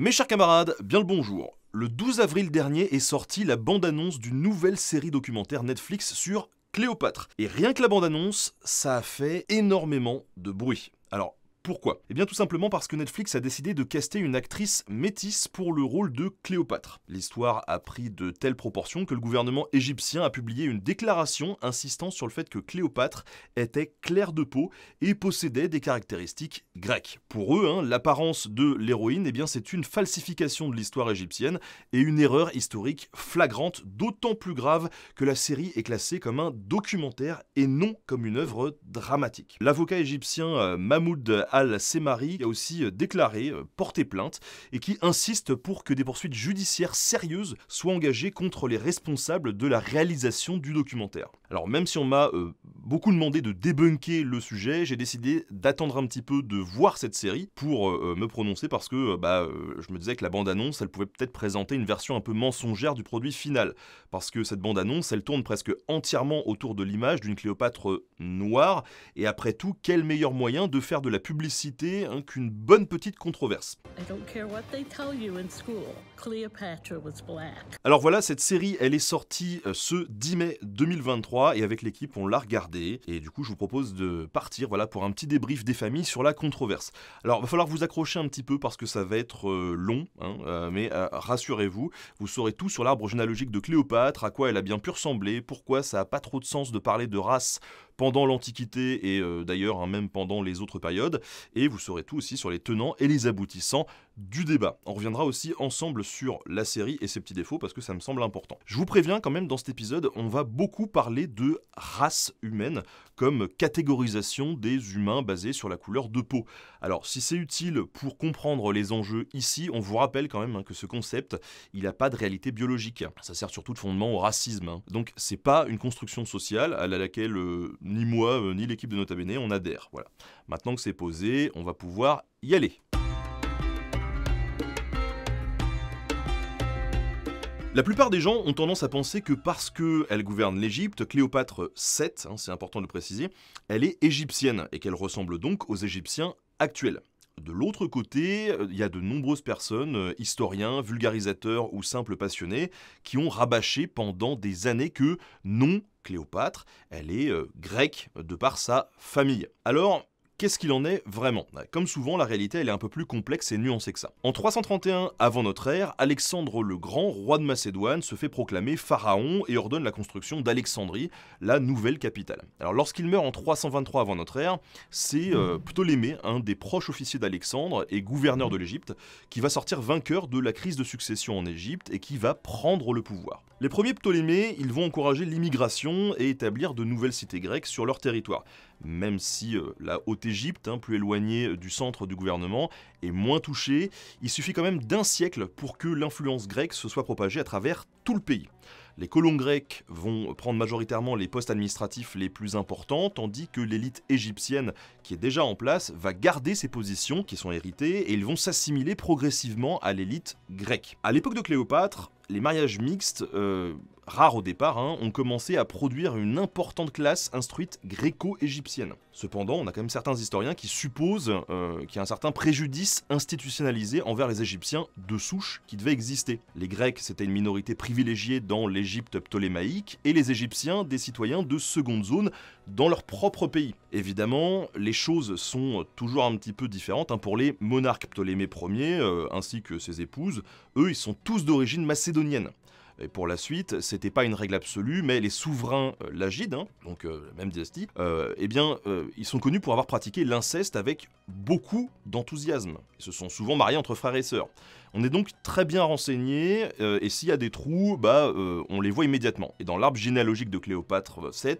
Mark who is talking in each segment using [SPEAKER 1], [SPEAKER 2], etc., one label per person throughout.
[SPEAKER 1] Mes chers camarades, bien le bonjour. Le 12 avril dernier est sortie la bande-annonce d'une nouvelle série documentaire Netflix sur Cléopâtre. Et rien que la bande-annonce, ça a fait énormément de bruit. Alors, pourquoi Eh bien tout simplement parce que Netflix a décidé de caster une actrice métisse pour le rôle de Cléopâtre. L'histoire a pris de telles proportions que le gouvernement égyptien a publié une déclaration insistant sur le fait que Cléopâtre était claire de peau et possédait des caractéristiques grecques. Pour eux, hein, l'apparence de l'héroïne, eh bien c'est une falsification de l'histoire égyptienne et une erreur historique flagrante, d'autant plus grave que la série est classée comme un documentaire et non comme une œuvre dramatique. L'avocat égyptien euh, Mahmoud Al-Semari a aussi euh, déclaré euh, porter plainte et qui insiste pour que des poursuites judiciaires sérieuses soient engagées contre les responsables de la réalisation du documentaire. Alors même si on m'a euh, beaucoup demandé de débunker le sujet, j'ai décidé d'attendre un petit peu de voir cette série pour me prononcer parce que bah, je me disais que la bande-annonce, elle pouvait peut-être présenter une version un peu mensongère du produit final. Parce que cette bande-annonce, elle tourne presque entièrement autour de l'image d'une Cléopâtre noire et après tout, quel meilleur moyen de faire de la publicité publicité hein, qu'une bonne petite controverse. Alors voilà, cette série, elle est sortie euh, ce 10 mai 2023 et avec l'équipe, on l'a regardée. Et du coup, je vous propose de partir voilà, pour un petit débrief des familles sur la controverse. Alors, il va falloir vous accrocher un petit peu parce que ça va être euh, long, hein, euh, mais rassurez-vous, vous saurez tout sur l'arbre généalogique de Cléopâtre, à quoi elle a bien pu ressembler, pourquoi ça n'a pas trop de sens de parler de race pendant l'Antiquité et euh, d'ailleurs hein, même pendant les autres périodes. Et vous saurez tout aussi sur les tenants et les aboutissants du débat. On reviendra aussi ensemble sur la série et ses petits défauts parce que ça me semble important. Je vous préviens quand même, dans cet épisode, on va beaucoup parler de race humaine comme catégorisation des humains basée sur la couleur de peau. Alors si c'est utile pour comprendre les enjeux ici, on vous rappelle quand même hein, que ce concept, il n'a pas de réalité biologique. Ça sert surtout de fondement au racisme. Hein. Donc c'est pas une construction sociale à laquelle euh, ni moi euh, ni l'équipe de Nota Bene on adhère. Voilà. Maintenant que c'est posé, on va pouvoir y aller. La plupart des gens ont tendance à penser que parce qu'elle gouverne l'Égypte, Cléopâtre VII, hein, c'est important de le préciser, elle est égyptienne et qu'elle ressemble donc aux Égyptiens actuels. De l'autre côté, euh, il y a de nombreuses personnes, euh, historiens, vulgarisateurs ou simples passionnés, qui ont rabâché pendant des années que non, Cléopâtre, elle est euh, grecque de par sa famille. Alors, qu'est-ce qu'il en est vraiment Comme souvent, la réalité elle est un peu plus complexe et nuancée que ça. En 331 avant notre ère, Alexandre le Grand, roi de Macédoine, se fait proclamer pharaon et ordonne la construction d'Alexandrie, la nouvelle capitale. Alors lorsqu'il meurt en 323 avant notre ère, c'est euh, hmm. Ptolémée, un des proches officiers d'Alexandre et gouverneur de l'Égypte, qui va sortir vainqueur de la crise de succession en Égypte et qui va prendre le pouvoir. Les premiers Ptolémées, ils vont encourager l'immigration et établir de nouvelles cités grecques sur leur territoire même si euh, la Haute-Égypte, hein, plus éloignée euh, du centre du gouvernement, est moins touchée, il suffit quand même d'un siècle pour que l'influence grecque se soit propagée à travers tout le pays. Les colons grecs vont prendre majoritairement les postes administratifs les plus importants, tandis que l'élite égyptienne qui est déjà en place va garder ses positions qui sont héritées et ils vont s'assimiler progressivement à l'élite grecque. À l'époque de Cléopâtre, les mariages mixtes euh, rares au départ, hein, ont commencé à produire une importante classe instruite gréco-égyptienne. Cependant, on a quand même certains historiens qui supposent euh, qu'il y a un certain préjudice institutionnalisé envers les Égyptiens de souche qui devait exister. Les Grecs, c'était une minorité privilégiée dans l'Égypte ptolémaïque, et les Égyptiens, des citoyens de seconde zone dans leur propre pays. Évidemment, les choses sont toujours un petit peu différentes hein, pour les monarques Ptolémée Ier euh, ainsi que ses épouses. Eux, ils sont tous d'origine macédonienne. Et pour la suite, c'était pas une règle absolue, mais les souverains euh, lagides, hein, donc euh, même dynastie, euh, eh bien, ils sont connus pour avoir pratiqué l'inceste avec beaucoup d'enthousiasme. Ils se sont souvent mariés entre frères et sœurs. On est donc très bien renseigné, et s'il y a des trous, bah, on les voit immédiatement. Et dans l'arbre généalogique de Cléopâtre VII,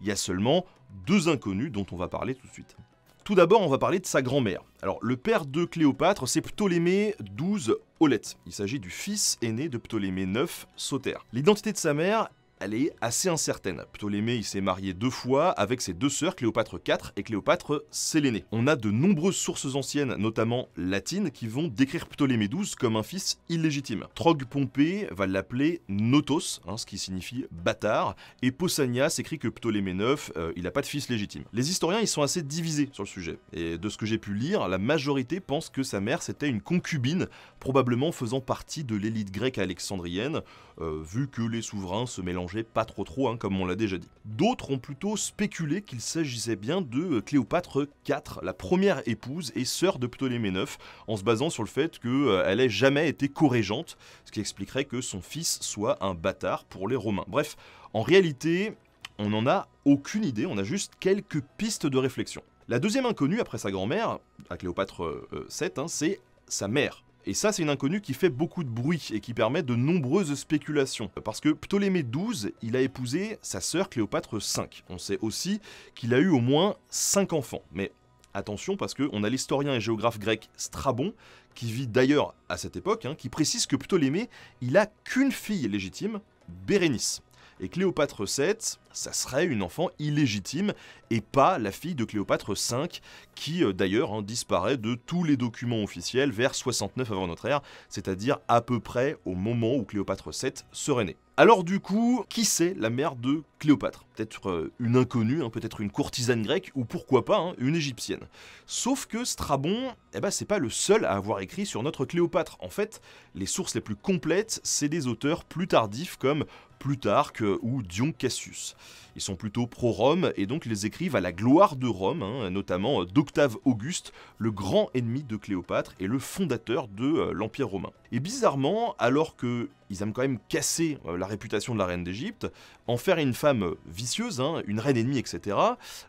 [SPEAKER 1] il y a seulement deux inconnus dont on va parler tout de suite. Tout d'abord, on va parler de sa grand-mère. Alors, le père de Cléopâtre, c'est Ptolémée XII Olet. Il s'agit du fils aîné de Ptolémée IX, Sauter. L'identité de sa mère, elle est assez incertaine. Ptolémée, s'est marié deux fois avec ses deux sœurs, Cléopâtre IV et Cléopâtre Sélénée. On a de nombreuses sources anciennes, notamment latines, qui vont décrire Ptolémée XII comme un fils illégitime. Trogue Pompée va l'appeler Notos, hein, ce qui signifie bâtard, et Pausanias écrit que Ptolémée IX, euh, il n'a pas de fils légitime. Les historiens, ils sont assez divisés sur le sujet, et de ce que j'ai pu lire, la majorité pense que sa mère, c'était une concubine, probablement faisant partie de l'élite grecque alexandrienne, euh, vu que les souverains se mélangent pas trop trop, hein, comme on l'a déjà dit. D'autres ont plutôt spéculé qu'il s'agissait bien de euh, Cléopâtre IV, la première épouse et sœur de Ptolémée IX, en se basant sur le fait qu'elle euh, ait jamais été corrigente, ce qui expliquerait que son fils soit un bâtard pour les Romains. Bref, en réalité, on n'en a aucune idée, on a juste quelques pistes de réflexion. La deuxième inconnue après sa grand-mère, à Cléopâtre VII, euh, hein, c'est sa mère, et ça, c'est une inconnue qui fait beaucoup de bruit et qui permet de nombreuses spéculations. Parce que Ptolémée XII, il a épousé sa sœur Cléopâtre V. On sait aussi qu'il a eu au moins 5 enfants. Mais attention, parce qu'on a l'historien et géographe grec Strabon, qui vit d'ailleurs à cette époque, hein, qui précise que Ptolémée, il a qu'une fille légitime, Bérénice. Et Cléopâtre VII, ça serait une enfant illégitime et pas la fille de Cléopâtre V, qui euh, d'ailleurs hein, disparaît de tous les documents officiels vers 69 avant notre ère, c'est-à-dire à peu près au moment où Cléopâtre VII serait né. Alors du coup, qui c'est la mère de Cléopâtre Peut-être euh, une inconnue, hein, peut-être une courtisane grecque, ou pourquoi pas hein, une égyptienne. Sauf que Strabon, eh ben, c'est pas le seul à avoir écrit sur notre Cléopâtre. En fait, les sources les plus complètes, c'est des auteurs plus tardifs comme Plutarque ou Dion Cassius. Ils sont plutôt pro-Rome et donc les écrivent à la gloire de Rome, hein, notamment euh, d'Octave Auguste, le grand ennemi de Cléopâtre et le fondateur de euh, l'Empire romain. Et bizarrement, alors que ils aiment quand même casser euh, la réputation de la reine d'Égypte, en faire une femme euh, vicieuse, hein, une reine ennemie, etc.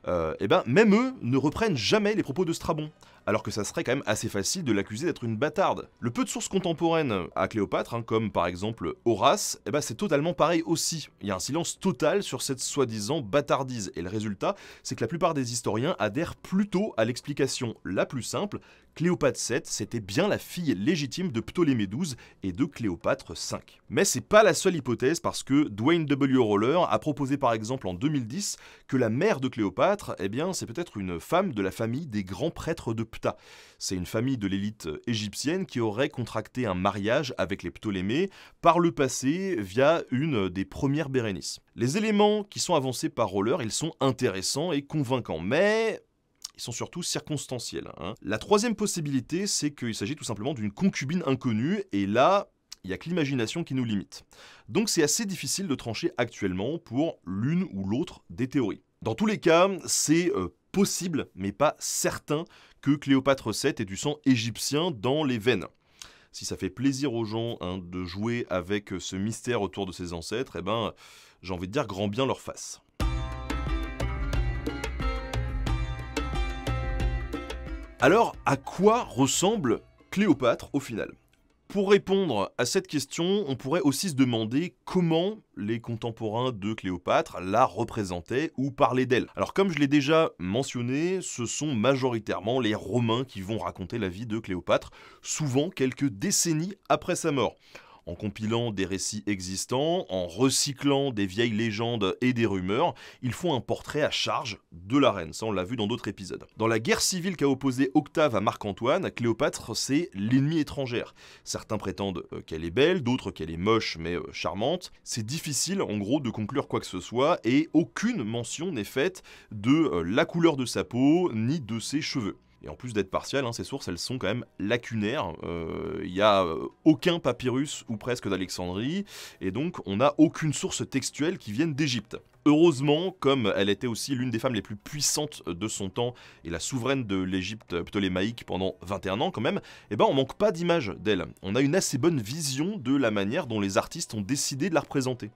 [SPEAKER 1] et euh, eh ben, même eux ne reprennent jamais les propos de Strabon alors que ça serait quand même assez facile de l'accuser d'être une bâtarde. Le peu de sources contemporaines à Cléopâtre, hein, comme par exemple Horace, eh ben c'est totalement pareil aussi. Il y a un silence total sur cette soi-disant bâtardise, et le résultat, c'est que la plupart des historiens adhèrent plutôt à l'explication la plus simple, Cléopâtre VII, c'était bien la fille légitime de Ptolémée XII et de Cléopâtre V. Mais c'est pas la seule hypothèse parce que Dwayne W. Roller a proposé par exemple en 2010 que la mère de Cléopâtre, eh bien, c'est peut-être une femme de la famille des grands prêtres de Ptah. C'est une famille de l'élite égyptienne qui aurait contracté un mariage avec les Ptolémées par le passé via une des premières Bérénices. Les éléments qui sont avancés par Roller, ils sont intéressants et convaincants, mais ils sont surtout circonstanciels. Hein. La troisième possibilité, c'est qu'il s'agit tout simplement d'une concubine inconnue, et là, il n'y a que l'imagination qui nous limite. Donc c'est assez difficile de trancher actuellement pour l'une ou l'autre des théories. Dans tous les cas, c'est euh, possible, mais pas certain, que Cléopâtre VII ait du sang égyptien dans les veines. Si ça fait plaisir aux gens hein, de jouer avec euh, ce mystère autour de ses ancêtres, eh ben, j'ai envie de dire grand bien leur face. Alors, à quoi ressemble Cléopâtre au final pour répondre à cette question, on pourrait aussi se demander comment les contemporains de Cléopâtre la représentaient ou parlaient d'elle. Alors comme je l'ai déjà mentionné, ce sont majoritairement les Romains qui vont raconter la vie de Cléopâtre, souvent quelques décennies après sa mort en compilant des récits existants, en recyclant des vieilles légendes et des rumeurs, ils font un portrait à charge de la reine, ça on l'a vu dans d'autres épisodes. Dans la guerre civile qu'a opposée Octave à Marc-Antoine, Cléopâtre c'est l'ennemi étrangère. Certains prétendent euh, qu'elle est belle, d'autres qu'elle est moche mais euh, charmante. C'est difficile en gros de conclure quoi que ce soit et aucune mention n'est faite de euh, la couleur de sa peau ni de ses cheveux. Et en plus d'être partielles, hein, ces sources, elles sont quand même lacunaires. Il euh, n'y a euh, aucun papyrus ou presque d'Alexandrie, et donc on n'a aucune source textuelle qui vienne d'Égypte. Heureusement, comme elle était aussi l'une des femmes les plus puissantes de son temps et la souveraine de l'Égypte euh, ptolémaïque pendant 21 ans quand même, eh ben on manque pas d'image d'elle. On a une assez bonne vision de la manière dont les artistes ont décidé de la représenter.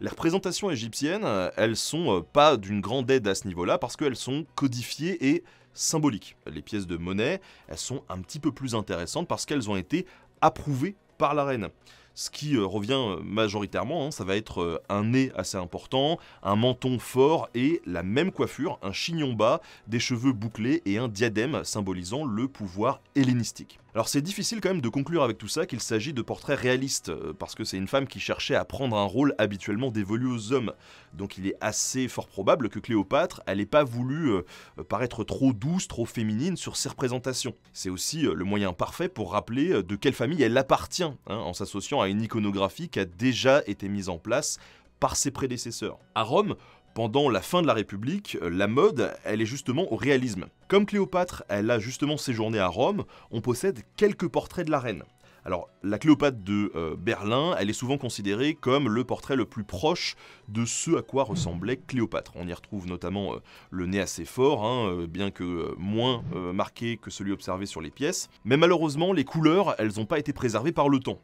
[SPEAKER 1] Les représentations égyptiennes, elles sont pas d'une grande aide à ce niveau-là parce qu'elles sont codifiées et symbolique. Les pièces de monnaie, elles sont un petit peu plus intéressantes parce qu'elles ont été approuvées par la reine. Ce qui euh, revient euh, majoritairement, hein, ça va être euh, un nez assez important, un menton fort et la même coiffure, un chignon bas, des cheveux bouclés et un diadème symbolisant le pouvoir hellénistique. Alors c'est difficile quand même de conclure avec tout ça qu'il s'agit de portraits réalistes, euh, parce que c'est une femme qui cherchait à prendre un rôle habituellement dévolu aux hommes, donc il est assez fort probable que Cléopâtre, n'ait pas voulu euh, euh, paraître trop douce, trop féminine sur ses représentations. C'est aussi le moyen parfait pour rappeler de quelle famille elle appartient, hein, en s'associant à une iconographie qui a déjà été mise en place par ses prédécesseurs. À Rome, pendant la fin de la République, euh, la mode, elle est justement au réalisme. Comme Cléopâtre, elle a justement séjourné à Rome, on possède quelques portraits de la reine. Alors, la Cléopâtre de euh, Berlin, elle est souvent considérée comme le portrait le plus proche de ce à quoi ressemblait Cléopâtre. On y retrouve notamment euh, le nez assez fort, hein, bien que moins marqué que celui observé sur les pièces. Mais malheureusement, les couleurs, elles n'ont pas été préservées par le temps.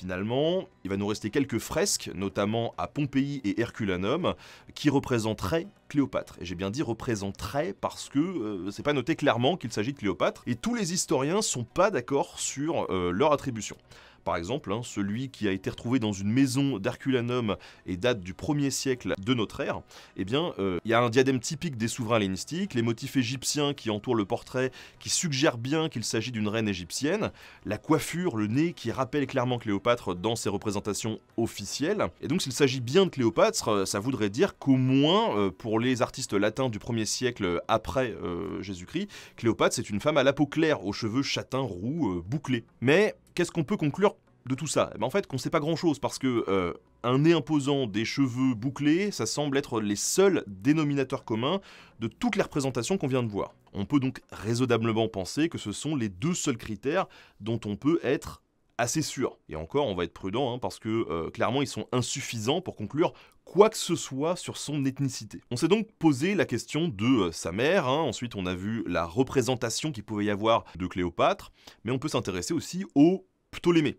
[SPEAKER 1] Finalement, il va nous rester quelques fresques, notamment à Pompéi et Herculanum, qui représenteraient Cléopâtre. Et j'ai bien dit représenteraient parce que euh, c'est pas noté clairement qu'il s'agit de Cléopâtre, et tous les historiens sont pas d'accord sur euh, leur attribution. Par exemple, hein, celui qui a été retrouvé dans une maison d'Herculanum et date du 1er siècle de notre ère, eh bien, euh, il y a un diadème typique des souverains hellénistiques, les motifs égyptiens qui entourent le portrait, qui suggèrent bien qu'il s'agit d'une reine égyptienne, la coiffure, le nez qui rappelle clairement Cléopâtre dans ses représentations officielles. Et donc, s'il s'agit bien de Cléopâtre, euh, ça voudrait dire qu'au moins, euh, pour les artistes latins du 1er siècle après Jésus-Christ, Cléopâtre, c'est une femme à la peau claire, aux cheveux châtains roux bouclés. Mais qu'est-ce qu'on peut conclure de tout ça eh ben, En fait, qu'on sait pas grand-chose, parce que euh, un nez imposant, des cheveux bouclés, ça semble être les seuls dénominateurs communs de toutes les représentations qu'on vient de voir. On peut donc raisonnablement penser que ce sont les deux seuls critères dont on peut être assez sûr. Et encore, on va être prudent, hein, parce que euh, clairement, ils sont insuffisants pour conclure quoi que ce soit sur son ethnicité. On s'est donc posé la question de euh, sa mère, hein. ensuite on a vu la représentation qu'il pouvait y avoir de Cléopâtre, mais on peut s'intéresser aussi aux... Ptolémée.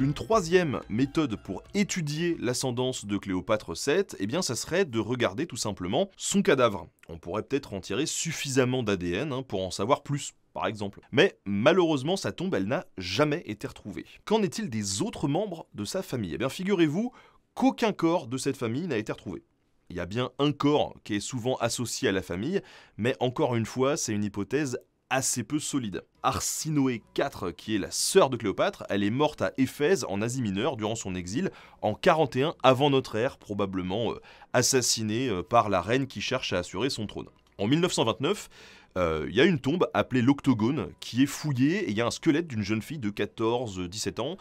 [SPEAKER 1] Une troisième méthode pour étudier l'ascendance de Cléopâtre VII, eh bien ça serait de regarder tout simplement son cadavre. On pourrait peut-être en tirer suffisamment d'ADN hein, pour en savoir plus, par exemple. Mais malheureusement, sa tombe, elle n'a jamais été retrouvée. Qu'en est-il des autres membres de sa famille Eh bien, figurez-vous qu'aucun corps de cette famille n'a été retrouvé il y a bien un corps qui est souvent associé à la famille, mais encore une fois, c'est une hypothèse assez peu solide. Arsinoé IV, qui est la sœur de Cléopâtre, elle est morte à Éphèse en Asie mineure durant son exil en 41 avant notre ère, probablement euh, assassinée euh, par la reine qui cherche à assurer son trône. En 1929, euh, il y a une tombe appelée l'Octogone qui est fouillée et il y a un squelette d'une jeune fille de 14-17 ans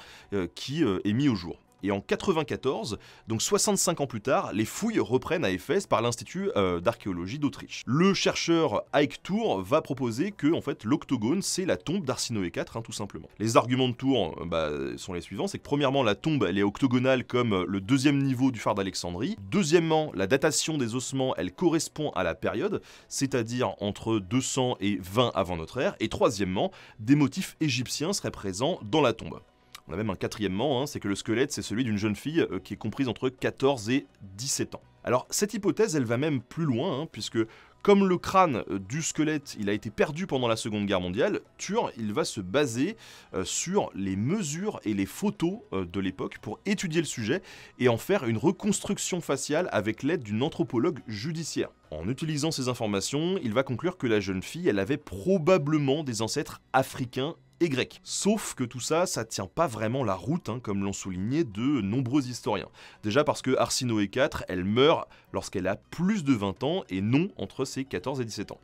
[SPEAKER 1] qui est mis au jour et en 94, donc 65 ans plus tard, les fouilles reprennent à Éphèse par l'Institut euh, d'archéologie d'Autriche. Le chercheur Ike Tour va proposer que en fait, l'octogone, c'est la tombe d'Arsinoé IV, hein, tout simplement. Les arguments de Tour euh, bah, sont les suivants, c'est que premièrement, la tombe, elle est octogonale comme euh, le deuxième niveau du phare d'Alexandrie. Deuxièmement, la datation des ossements, elle correspond à la période, c'est-à-dire entre 200 et 20 avant notre ère. Et troisièmement, des motifs égyptiens seraient présents dans la tombe. On a même un quatrièmement, hein, c'est que le squelette c'est celui d'une jeune fille euh, qui est comprise entre 14 et 17 ans. Alors cette hypothèse elle va même plus loin, hein, puisque comme le crâne euh, du squelette il a été perdu pendant la Seconde Guerre mondiale, Tur il va se baser euh, sur les mesures et les photos de l'époque pour étudier le sujet et en faire une reconstruction faciale avec l'aide d'une anthropologue judiciaire. En utilisant ces informations, il va conclure que la jeune fille elle avait probablement des ancêtres africains et Sauf que tout ça, ça tient pas vraiment la route, hein, comme l'ont souligné de nombreux historiens. Déjà parce que Arsinoe IV, elle meurt lorsqu'elle a plus de 20 ans et non entre ses 14 et 17 ans.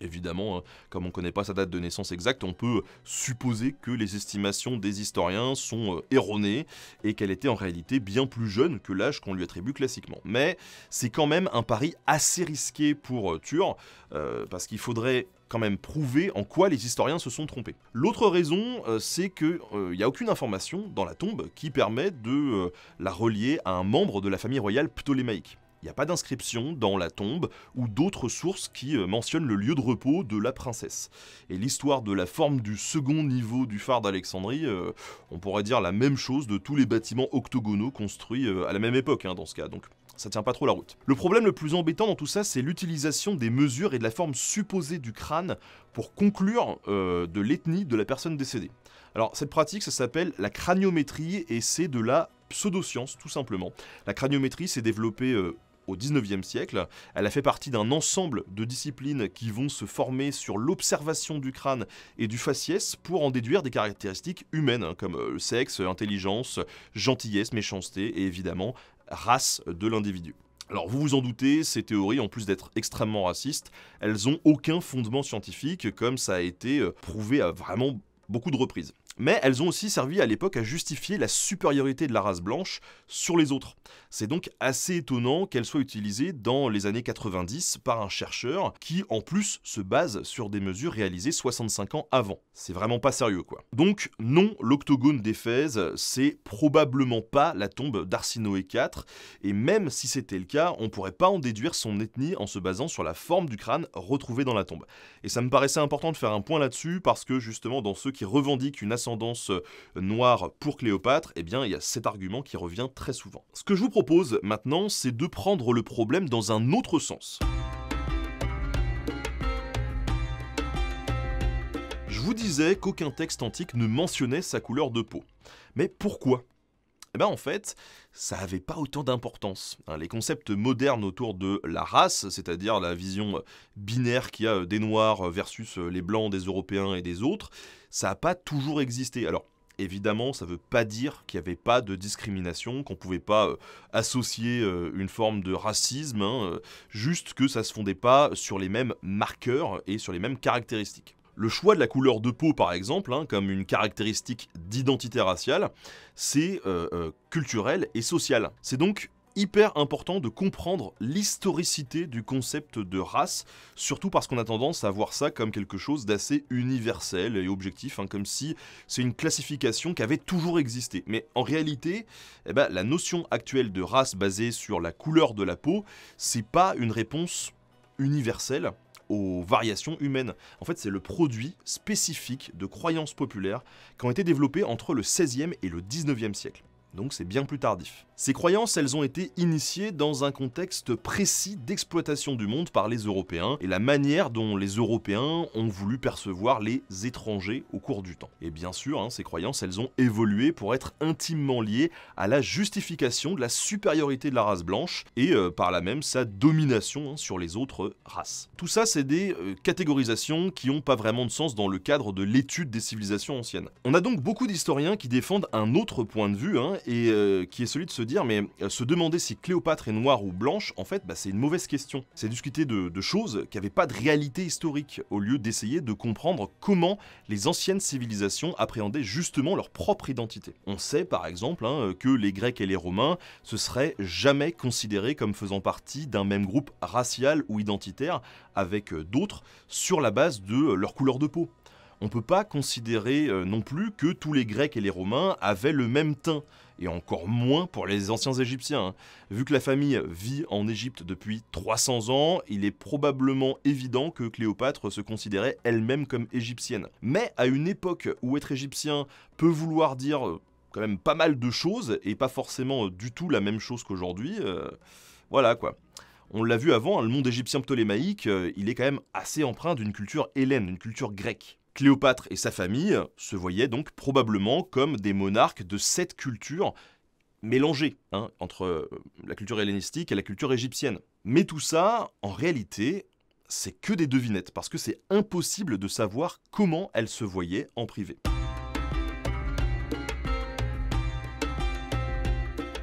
[SPEAKER 1] Évidemment, hein, comme on ne connaît pas sa date de naissance exacte, on peut supposer que les estimations des historiens sont euh, erronées et qu'elle était en réalité bien plus jeune que l'âge qu'on lui attribue classiquement. Mais c'est quand même un pari assez risqué pour euh, Thur, euh, parce qu'il faudrait quand même prouver en quoi les historiens se sont trompés. L'autre raison, c'est qu'il n'y a aucune information dans la tombe qui permet de la relier à un membre de la famille royale ptolémaïque. Il n'y a pas d'inscription dans la tombe ou d'autres sources qui euh, mentionnent le lieu de repos de la princesse. Et l'histoire de la forme du second niveau du phare d'Alexandrie, euh, on pourrait dire la même chose de tous les bâtiments octogonaux construits euh, à la même époque hein, dans ce cas. Donc ça tient pas trop la route. Le problème le plus embêtant dans tout ça, c'est l'utilisation des mesures et de la forme supposée du crâne pour conclure de l'ethnie de la personne décédée. Alors cette pratique, ça s'appelle la craniométrie et c'est de la pseudoscience tout simplement. La craniométrie s'est développée au 19e siècle. Elle a fait partie d'un ensemble de disciplines qui vont se former sur l'observation du crâne et du faciès pour en déduire des caractéristiques humaines, hein, comme euh, sexe, intelligence, gentillesse, méchanceté et évidemment race de l'individu. Alors vous vous en doutez, ces théories, en plus d'être extrêmement racistes, elles n'ont aucun fondement scientifique, comme ça a été euh, prouvé à vraiment beaucoup de reprises mais elles ont aussi servi à l'époque à justifier la supériorité de la race blanche sur les autres. C'est donc assez étonnant qu'elles soient utilisées dans les années 90 par un chercheur qui en plus se base sur des mesures réalisées 65 ans avant. C'est vraiment pas sérieux quoi. Donc non, l'octogone d'Éphèse, c'est probablement pas la tombe d'Arsinoé IV, et même si c'était le cas, on pourrait pas en déduire son ethnie en se basant sur la forme du crâne retrouvé dans la tombe. Et ça me paraissait important de faire un point là-dessus parce que justement dans ceux qui revendiquent une ascension tendance euh, noire pour Cléopâtre, eh bien il y a cet argument qui revient très souvent. Ce que je vous propose maintenant, c'est de prendre le problème dans un autre sens. Je vous disais qu'aucun texte antique ne mentionnait sa couleur de peau. Mais pourquoi eh bien en fait, ça n'avait pas autant d'importance. Hein. Les concepts modernes autour de la race, c'est-à-dire la vision binaire qu'il y a euh, des Noirs euh, versus les Blancs, des Européens et des autres, ça n'a pas toujours existé. Alors, évidemment, ça ne veut pas dire qu'il n'y avait pas de discrimination, qu'on ne pouvait pas euh, associer euh, une forme de racisme, hein, euh, juste que ça se fondait pas sur les mêmes marqueurs et sur les mêmes caractéristiques. Le choix de la couleur de peau, par exemple, hein, comme une caractéristique d'identité raciale, c'est culturel et social. C'est donc hyper important de comprendre l'historicité du concept de race, surtout parce qu'on a tendance à voir ça comme quelque chose d'assez universel et objectif, hein, comme si c'est une classification qui avait toujours existé. Mais en réalité, eh ben, la notion actuelle de race basée sur la couleur de la peau, c'est pas une réponse universelle aux variations humaines. En fait, c'est le produit spécifique de croyances populaires qui ont été développées entre le 16e et le 19e siècle donc c'est bien plus tardif. Ces croyances, elles ont été initiées dans un contexte précis d'exploitation du monde par les Européens et la manière dont les Européens ont voulu percevoir les étrangers au cours du temps. Et bien sûr, hein, ces croyances, elles ont évolué pour être intimement liées à la justification de la supériorité de la race blanche et euh, par là même sa domination hein, sur les autres races. Tout ça, c'est des euh, catégorisations qui n'ont pas vraiment de sens dans le cadre de l'étude des civilisations anciennes. On a donc beaucoup d'historiens qui défendent un autre point de vue, hein, et euh, qui est celui de se dire mais euh, se demander si Cléopâtre est noire ou blanche, en fait, bah, c'est une mauvaise question. C'est discuter de, choses qui n'avaient pas de réalité historique au lieu d'essayer de comprendre comment les anciennes civilisations appréhendaient justement leur propre identité. On sait par exemple hein, que les Grecs et les Romains se seraient jamais considérés comme faisant partie d'un même groupe racial ou identitaire avec euh, d'autres sur la base de leur couleur de peau. On ne peut pas considérer non plus que tous les Grecs et les Romains avaient le même teint et encore moins pour les anciens Égyptiens. Hein. Vu que la famille vit en Égypte depuis 300 ans, il est probablement évident que Cléopâtre se considérait elle-même comme égyptienne. Mais à une époque où être égyptien peut vouloir dire euh, quand même pas mal de choses, et pas forcément euh, du tout la même chose qu'aujourd'hui, euh, voilà quoi. On l'a vu avant, hein, le monde égyptien ptolémaïque, il est quand même assez empreint d'une culture hélène, d'une culture grecque. Cléopâtre et sa famille se voyaient donc probablement comme des monarques de cette culture mélangée hein, entre euh, la culture hellénistique et la culture égyptienne. Mais tout ça, en réalité, c'est que des devinettes, parce que c'est impossible de savoir comment elles se voyaient en privé.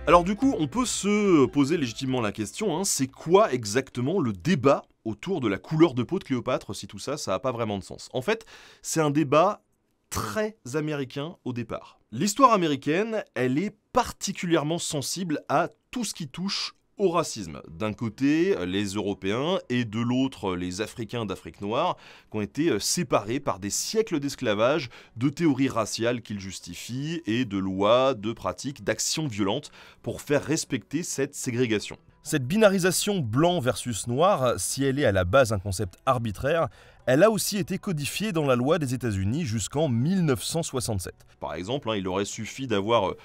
[SPEAKER 1] Alors du coup, on peut se poser légitimement la question, hein, c'est quoi exactement le débat autour de la couleur de peau de Cléopâtre si tout ça, ça n'a pas vraiment de sens. En fait, c'est un débat très américain au départ. L'histoire américaine, elle est particulièrement sensible à tout ce qui touche au racisme. D'un côté, les Européens et de l'autre, les Africains d'Afrique noire, qui ont été euh, séparés par des siècles d'esclavage, de théories raciales qu'ils justifient et de lois, de pratiques, d'actions violentes pour faire respecter cette ségrégation. Cette binarisation blanc versus noir, si elle est à la base un concept arbitraire, elle a aussi été codifiée dans la loi des États-Unis jusqu'en 1967. Par exemple, hein, il aurait suffi d'avoir euh,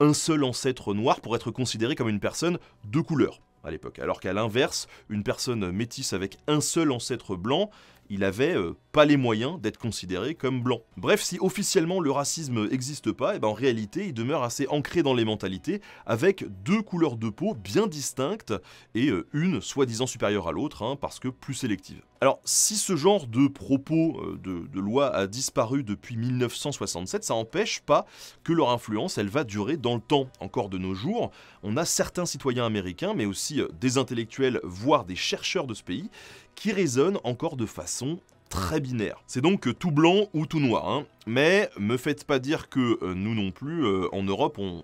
[SPEAKER 1] un seul ancêtre noir pour être considéré comme une personne de couleur à l'époque. Alors qu'à l'inverse, une personne métisse avec un seul ancêtre blanc il avait euh, pas les moyens d'être considéré comme blanc. Bref, si officiellement le racisme n'existe pas, et eh ben, en réalité il demeure assez ancré dans les mentalités, avec deux couleurs de peau bien distinctes et euh, une soi-disant supérieure à l'autre, hein, parce que plus sélective. Alors si ce genre de propos euh, de, de loi a disparu depuis 1967, ça n'empêche pas que leur influence elle va durer dans le temps. Encore de nos jours, on a certains citoyens américains, mais aussi des intellectuels, voire des chercheurs de ce pays, qui résonne encore de façon très binaire. C'est donc tout blanc ou tout noir. Hein. Mais me faites pas dire que euh, nous non plus, euh, en Europe, on,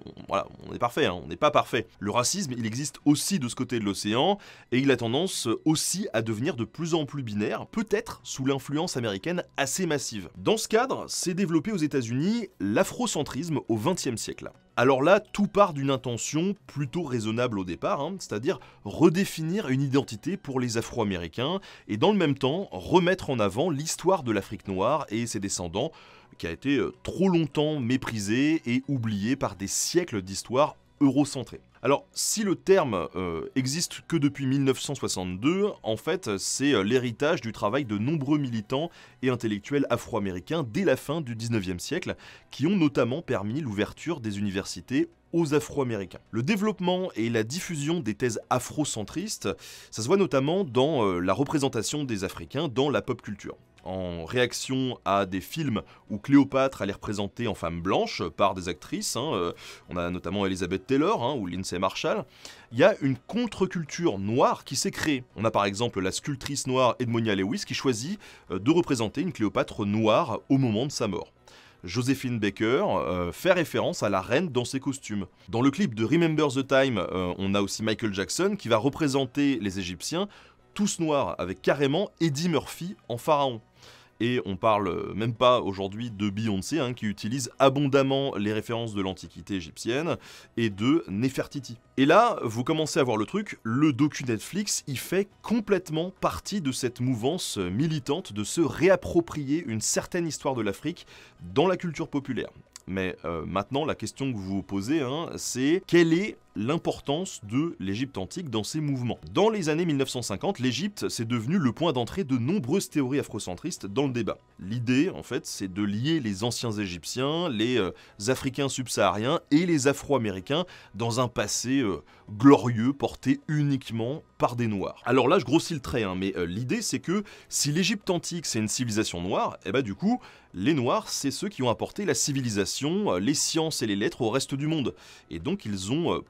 [SPEAKER 1] est parfait, hein, on n'est pas parfait. Le racisme, il existe aussi de ce côté de l'océan, et il a tendance euh, aussi à devenir de plus en plus binaire, peut-être sous l'influence américaine assez massive. Dans ce cadre, s'est développé aux États-Unis l'afrocentrisme au XXe siècle. Alors là, tout part d'une intention plutôt raisonnable au départ, hein, c'est-à-dire redéfinir une identité pour les Afro-Américains et dans le même temps remettre en avant l'histoire de l'Afrique noire et ses descendants, qui a été euh, trop longtemps méprisé et oublié par des siècles d'histoire eurocentrée. Alors, si le terme euh, existe que depuis 1962, en fait, c'est euh, l'héritage du travail de nombreux militants et intellectuels afro-américains dès la fin du 19e siècle, qui ont notamment permis l'ouverture des universités aux Afro-Américains. Le développement et la diffusion des thèses afrocentristes, ça se voit notamment dans la représentation des Africains dans la pop culture en réaction à des films où Cléopâtre allait représenter en femme blanche par des actrices, hein, euh, on a notamment Elizabeth Taylor hein, ou Lindsay Marshall, il y a une contre-culture noire qui s'est créée. On a par exemple la sculptrice noire Edmonia Lewis qui choisit euh, de représenter une Cléopâtre noire au moment de sa mort. Josephine Baker euh, fait référence à la reine dans ses costumes. Dans le clip de Remember the Time, on a aussi Michael Jackson qui va représenter les Égyptiens tous noirs, avec carrément Eddie Murphy en pharaon et on parle même pas aujourd'hui de Beyoncé, hein, qui utilise abondamment les références de l'antiquité égyptienne, et de Nefertiti. Et là, vous commencez à voir le truc, le docu Netflix, il fait complètement partie de cette mouvance militante de se réapproprier une certaine histoire de l'Afrique dans la culture populaire. Mais euh, maintenant, la question que vous vous posez, hein, c'est quelle est l'importance de l'Égypte antique dans ses mouvements. Dans les années 1950, l'Égypte s'est devenu le point d'entrée de nombreuses théories afrocentristes dans le débat. L'idée en fait c'est de lier les anciens Égyptiens, les euh, Africains subsahariens et les Afro-Américains dans un passé euh, glorieux porté uniquement par des Noirs. Alors là je grossis le trait, hein, mais euh, l'idée c'est que si l'Égypte antique c'est une civilisation noire, et eh bah ben, du coup les Noirs c'est ceux qui ont apporté la civilisation, les sciences et les lettres au reste du monde. Et donc ils ont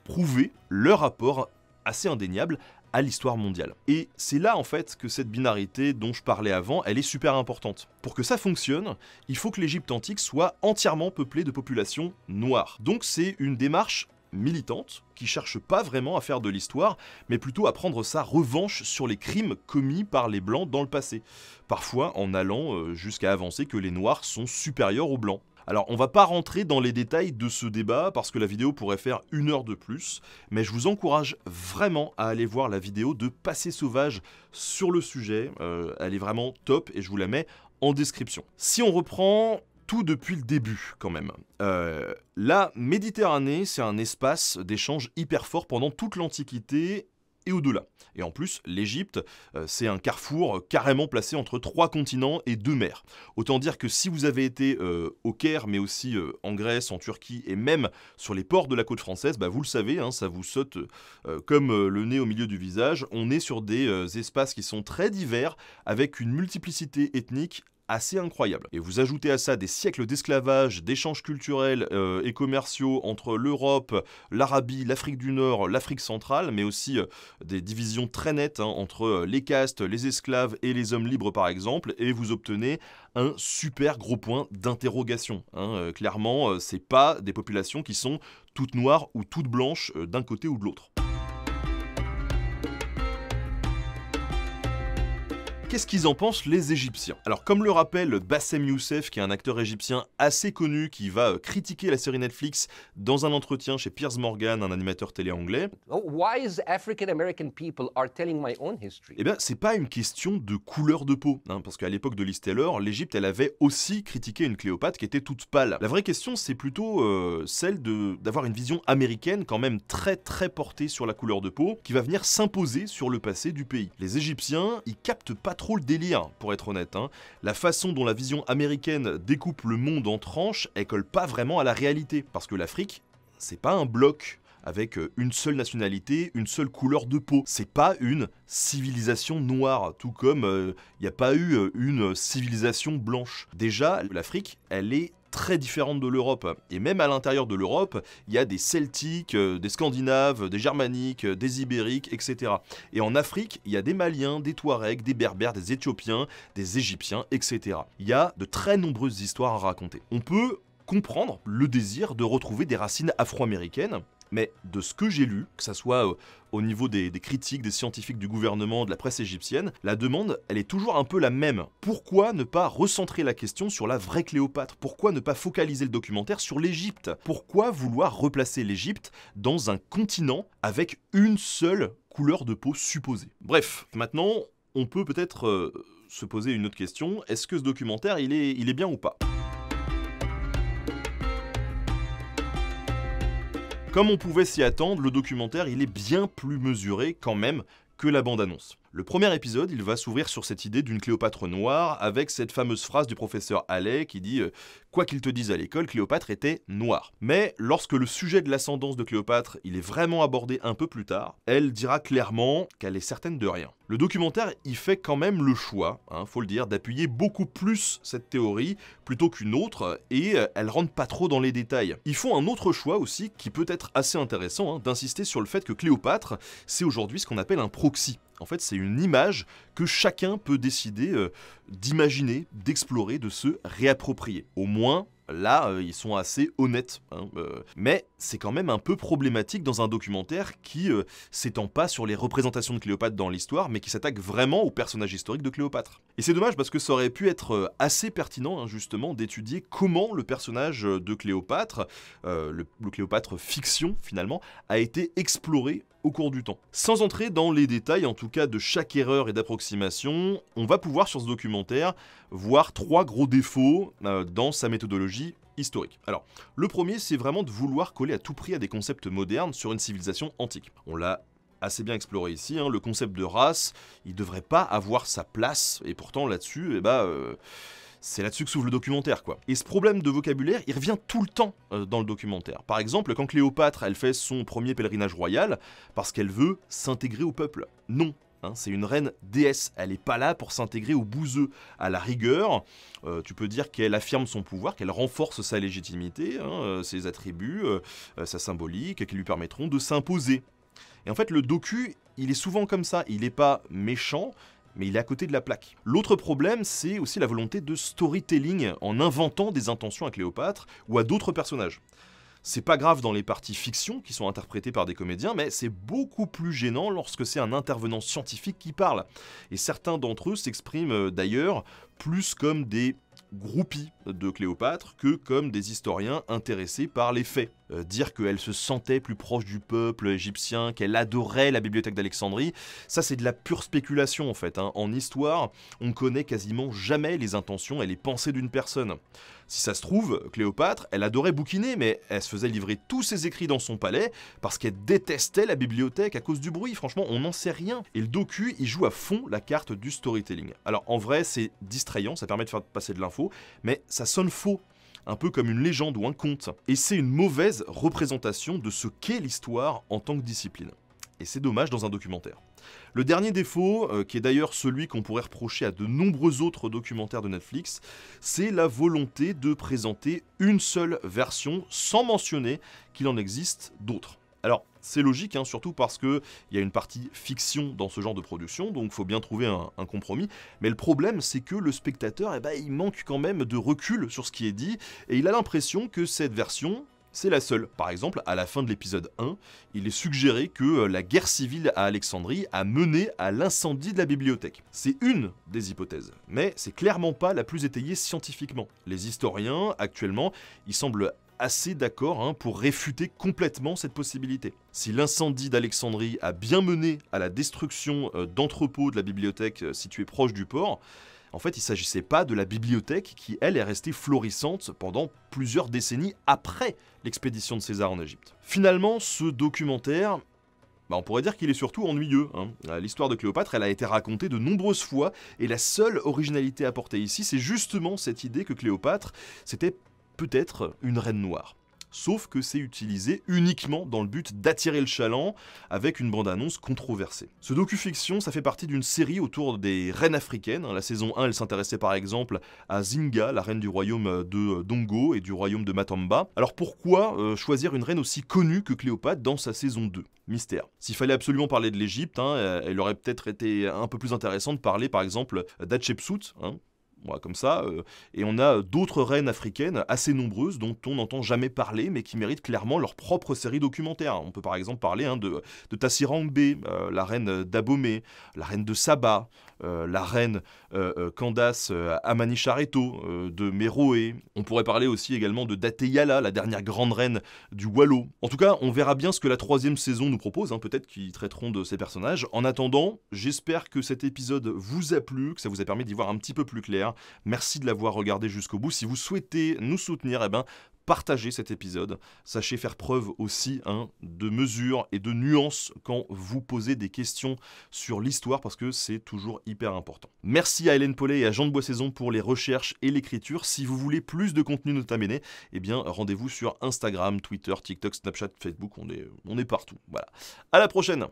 [SPEAKER 1] leur rapport assez indéniable à l'histoire mondiale. Et c'est là en fait que cette binarité dont je parlais avant, elle est super importante. Pour que ça fonctionne, il faut que l'Égypte antique soit entièrement peuplée de populations noires. Donc c'est une démarche militante, qui cherche pas vraiment à faire de l'histoire, mais plutôt à prendre sa revanche sur les crimes commis par les Blancs dans le passé, parfois en allant euh, jusqu'à avancer que les Noirs sont supérieurs aux Blancs. Alors on va pas rentrer dans les détails de ce débat parce que la vidéo pourrait faire une heure de plus, mais je vous encourage vraiment à aller voir la vidéo de Passé Sauvage sur le sujet, euh, elle est vraiment top et je vous la mets en description. Si on reprend tout depuis le début quand même. Euh, la Méditerranée, c'est un espace d'échange hyper fort pendant toute l'Antiquité et au-delà. Et en plus, l'Égypte, euh, c'est un carrefour euh, carrément placé entre trois continents et deux mers. Autant dire que si vous avez été euh, au Caire, mais aussi en Grèce, en Turquie et même sur les ports de la côte française, bah, vous le savez, hein, ça vous saute comme le nez au milieu du visage. On est sur des espaces qui sont très divers, avec une multiplicité ethnique assez incroyable. Et vous ajoutez à ça des siècles d'esclavage, d'échanges culturels euh, et commerciaux entre l'Europe, l'Arabie, l'Afrique du Nord, l'Afrique centrale, mais aussi euh, des divisions très nettes hein, entre euh, les castes, les esclaves et les hommes libres par exemple, et vous obtenez un super gros point d'interrogation. Hein. Clairement, ce clairement, c'est pas des populations qui sont toutes noires ou toutes blanches d'un côté ou de l'autre. Qu'est-ce qu'ils en pensent les Égyptiens Alors comme le rappelle Bassem Youssef, qui est un acteur égyptien assez connu qui va euh, critiquer la série Netflix dans un entretien chez Piers Morgan, un animateur télé anglais. Why Eh bien, c'est pas une question de couleur de peau, hein, parce qu'à l'époque de Liz Taylor, l'Égypte, elle avait aussi critiqué une Cléopâtre qui était toute pâle. La vraie question, c'est plutôt euh, celle d'avoir une vision américaine quand même très très portée sur la couleur de peau, qui va venir s'imposer sur le passé du pays. Les Égyptiens, ils captent pas trop le délire, pour être honnête. Hein. La façon dont la vision américaine découpe le monde en tranches, elle colle pas vraiment à la réalité, parce que l'Afrique, c'est pas un bloc avec euh, une seule nationalité, une seule couleur de peau. C'est pas une civilisation noire, tout comme il euh, n'y a pas eu euh, une civilisation blanche. Déjà, l'Afrique, elle est très différentes de l'Europe. Et même à l'intérieur de l'Europe, il y a des Celtiques, euh, des Scandinaves, des Germaniques, euh, des Ibériques, etc. Et en Afrique, il y a des Maliens, des Touaregs, des Berbères, des Éthiopiens, des Égyptiens, etc. Il y a de très nombreuses histoires à raconter. On peut comprendre le désir de retrouver des racines afro-américaines mais de ce que j'ai lu, que ce soit euh, au niveau des, critiques, des scientifiques, du gouvernement, de la presse égyptienne, la demande, elle est toujours un peu la même. Pourquoi ne pas recentrer la question sur la vraie Cléopâtre Pourquoi ne pas focaliser le documentaire sur l'Égypte Pourquoi vouloir replacer l'Égypte dans un continent avec une seule couleur de peau supposée Bref, maintenant, on peut peut-être euh, se poser une autre question. Est-ce que ce documentaire, il est bien ou pas Comme on pouvait s'y attendre, le documentaire il est bien plus mesuré quand même que la bande-annonce. Le premier épisode, il va s'ouvrir sur cette idée d'une Cléopâtre noire, avec cette fameuse phrase du professeur Allais qui dit euh, Quoi qu'il te disent à l'école, Cléopâtre était noire ». Mais lorsque le sujet de l'ascendance de Cléopâtre il est vraiment abordé un peu plus tard, elle dira clairement qu'elle est certaine de rien. Le documentaire, y fait quand même le choix, hein, faut le dire, d'appuyer beaucoup plus cette théorie plutôt qu'une autre, et euh, elle rentre pas trop dans les détails. Ils font un autre choix aussi, qui peut être assez intéressant, hein, d'insister sur le fait que Cléopâtre, c'est aujourd'hui ce qu'on appelle un proxy. En fait, c'est une image que chacun peut décider euh, d'imaginer, d'explorer, de se réapproprier. Au moins, là, euh, ils sont assez honnêtes. Hein, euh, mais c'est quand même un peu problématique dans un documentaire qui euh, s'étend pas sur les représentations de Cléopâtre dans l'histoire, mais qui s'attaque vraiment au personnage historique de Cléopâtre. Et c'est dommage parce que ça aurait pu être euh, assez pertinent hein, justement d'étudier comment le personnage euh, de Cléopâtre, euh, le, Cléopâtre fiction finalement, a été exploré au cours du temps. Sans entrer dans les détails, en tout cas de chaque erreur et d'approximation, on va pouvoir sur ce documentaire voir trois gros défauts dans sa méthodologie historique. Alors, le premier, c'est vraiment de vouloir coller à tout prix à des concepts modernes sur une civilisation antique. On l'a assez bien exploré ici. Hein. Le concept de race, il devrait pas avoir sa place, et pourtant là-dessus, eh bah, c'est là-dessus que s'ouvre le documentaire, quoi. Et ce problème de vocabulaire, il revient tout le temps euh, dans le documentaire. Par exemple, quand Cléopâtre, elle fait son premier pèlerinage royal, parce qu'elle veut s'intégrer au peuple. Non, hein, c'est une reine déesse, elle n'est pas là pour s'intégrer au bouseux. À la rigueur, euh, tu peux dire qu'elle affirme son pouvoir, qu'elle renforce sa légitimité, hein, ses attributs, sa symbolique, qui lui permettront de s'imposer et en fait, le docu, il est souvent comme ça. Il n'est pas méchant, mais il est à côté de la plaque. L'autre problème, c'est aussi la volonté de storytelling en inventant des intentions à Cléopâtre ou à d'autres personnages. C'est pas grave dans les parties fiction qui sont interprétées par des comédiens, mais c'est beaucoup plus gênant lorsque c'est un intervenant scientifique qui parle. Et certains d'entre eux s'expriment euh, d'ailleurs plus comme des groupies de Cléopâtre que comme des historiens intéressés par les faits. Euh, dire qu'elle se sentait plus proche du peuple égyptien, qu'elle adorait la bibliothèque d'Alexandrie, ça c'est de la pure spéculation en fait. Hein. En histoire, on connaît quasiment jamais les intentions et les pensées d'une personne. Si ça se trouve, Cléopâtre, elle adorait bouquiner, mais elle se faisait livrer tous ses écrits dans son palais parce qu'elle détestait la bibliothèque à cause du bruit. Franchement, on n'en sait rien. Et le docu, il joue à fond la carte du storytelling. Alors en vrai, c'est distrayant, ça permet de faire passer de l'info, mais ça sonne faux, un peu comme une légende ou un conte, et c'est une mauvaise représentation de ce qu'est l'histoire en tant que discipline. Et c'est dommage dans un documentaire. Le dernier défaut, euh, qui est d'ailleurs celui qu'on pourrait reprocher à de nombreux autres documentaires de Netflix, c'est la volonté de présenter une seule version sans mentionner qu'il en existe d'autres. Alors, c'est logique, hein, surtout parce qu'il y a une partie fiction dans ce genre de production, donc il faut bien trouver un, compromis. Mais le problème, c'est que le spectateur, eh ben, il manque quand même de recul sur ce qui est dit, et il a l'impression que cette version, c'est la seule. Par exemple, à la fin de l'épisode 1, il est suggéré que euh, la guerre civile à Alexandrie a mené à l'incendie de la bibliothèque. C'est une des hypothèses, mais c'est clairement pas la plus étayée scientifiquement. Les historiens, actuellement, ils semblent assez d'accord hein, pour réfuter complètement cette possibilité. Si l'incendie d'Alexandrie a bien mené à la destruction euh, d'entrepôts de la bibliothèque euh, située proche du port, en fait, il ne s'agissait pas de la bibliothèque qui, elle, est restée florissante pendant plusieurs décennies après l'expédition de César en Égypte. Finalement, ce documentaire, bah, on pourrait dire qu'il est surtout ennuyeux. Hein. Euh, l'histoire de Cléopâtre, elle a été racontée de nombreuses fois, et la seule originalité apportée ici, c'est justement cette idée que Cléopâtre, c'était peut-être une reine noire. Sauf que c'est utilisé uniquement dans le but d'attirer le chaland avec une bande-annonce controversée. Ce docu-fiction, ça fait partie d'une série autour des reines africaines. Hein. La saison 1, elle s'intéressait par exemple à Zinga, la reine du royaume de Dongo et du royaume de Matamba. Alors pourquoi euh, choisir une reine aussi connue que Cléopâtre dans sa saison 2 mystère. S'il fallait absolument parler de l'Égypte, hein, elle aurait peut-être été un peu plus intéressante de parler par exemple d'Hatshepsut, hein comme ça. Euh, et on a d'autres reines africaines assez nombreuses dont on n'entend jamais parler, mais qui méritent clairement leur propre série documentaire. On peut par exemple parler hein, de, de euh, la reine d'Abomey, la reine de Saba, euh, la reine euh, euh, Candace Amanichareto de Méroé. On pourrait parler aussi également de Dateyala, la dernière grande reine du Wallo. En tout cas, on verra bien ce que la troisième saison nous propose, hein, peut-être qu'ils traiteront de ces personnages. En attendant, j'espère que cet épisode vous a plu, que ça vous a permis d'y voir un petit peu plus clair. Merci de l'avoir regardé jusqu'au bout. Si vous souhaitez nous soutenir, eh ben, partagez cet épisode. Sachez faire preuve aussi hein, de mesure et de nuance quand vous posez des questions sur l'histoire parce que c'est toujours hyper important. Merci à Hélène Paulet et à Jean de Boissaison pour les recherches et l'écriture. Si vous voulez plus de contenu notamment eh bien rendez-vous sur Instagram, Twitter, TikTok, Snapchat, Facebook, on est, on est partout. Voilà. À la prochaine